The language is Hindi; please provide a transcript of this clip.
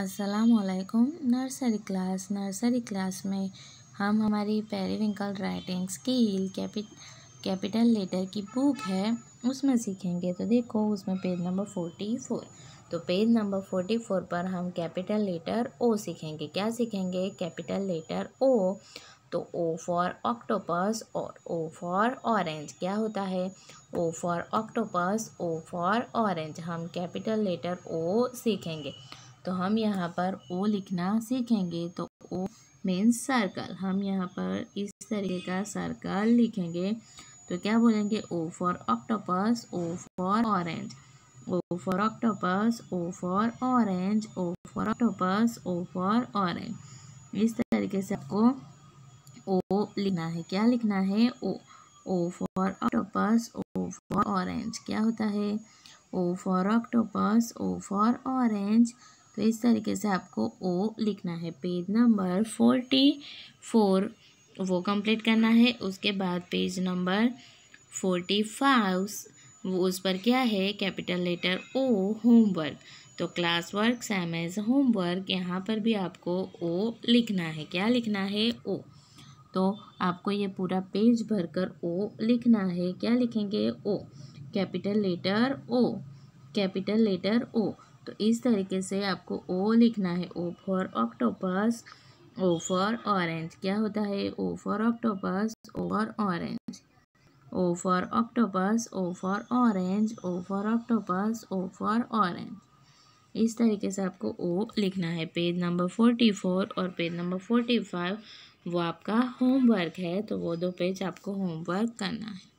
असलकुम नर्सरी क्लास नर्सरी क्लास में हम हमारी पेरीविंकल राइटिंग्स की हील कैपिट कैपिटल लेटर की बुक है उसमें सीखेंगे तो देखो उसमें पेज नंबर फोर्टी फोर तो पेज नंबर फोर्टी फोर पर हम कैपिटल लेटर ओ सीखेंगे क्या सीखेंगे कैपिटल लेटर ओ तो ओ फॉर ऑक्टोपस और ओ फॉर ऑरेंज क्या होता है O for octopus O for orange हम कैपिटल लेटर ओ सीखेंगे तो हम यहाँ पर ओ लिखना सीखेंगे तो ओ मीन्स सर्कल हम यहाँ पर इस तरीके का सर्कल लिखेंगे तो क्या बोलेंगे O for octopus O for orange O for octopus O for orange O for octopus O for orange इस तरीके से आपको ओ लिखना है क्या लिखना है O O for octopus O for orange क्या होता है O for octopus O for orange तो इस तरीके से आपको ओ लिखना है पेज नंबर फोर्टी फोर वो कंप्लीट करना है उसके बाद पेज नंबर फोर्टी फाइव उस पर क्या है कैपिटल लेटर ओ होमवर्क तो class work same as homework यहाँ पर भी आपको ओ लिखना है क्या लिखना है ओ तो आपको ये पूरा पेज भरकर ओ लिखना है क्या लिखेंगे O capital letter O capital letter O तो इस तरीके से आपको ओ लिखना है O for octopus O for orange क्या होता है O for octopus O for orange O for octopus O for orange O for octopus O for orange इस तरीके से आपको ओ लिखना है पेज नंबर फोर्टी फोर और पेज नंबर फोर्टी फाइव वो आपका होमवर्क है तो वो दो पेज आपको होमवर्क करना है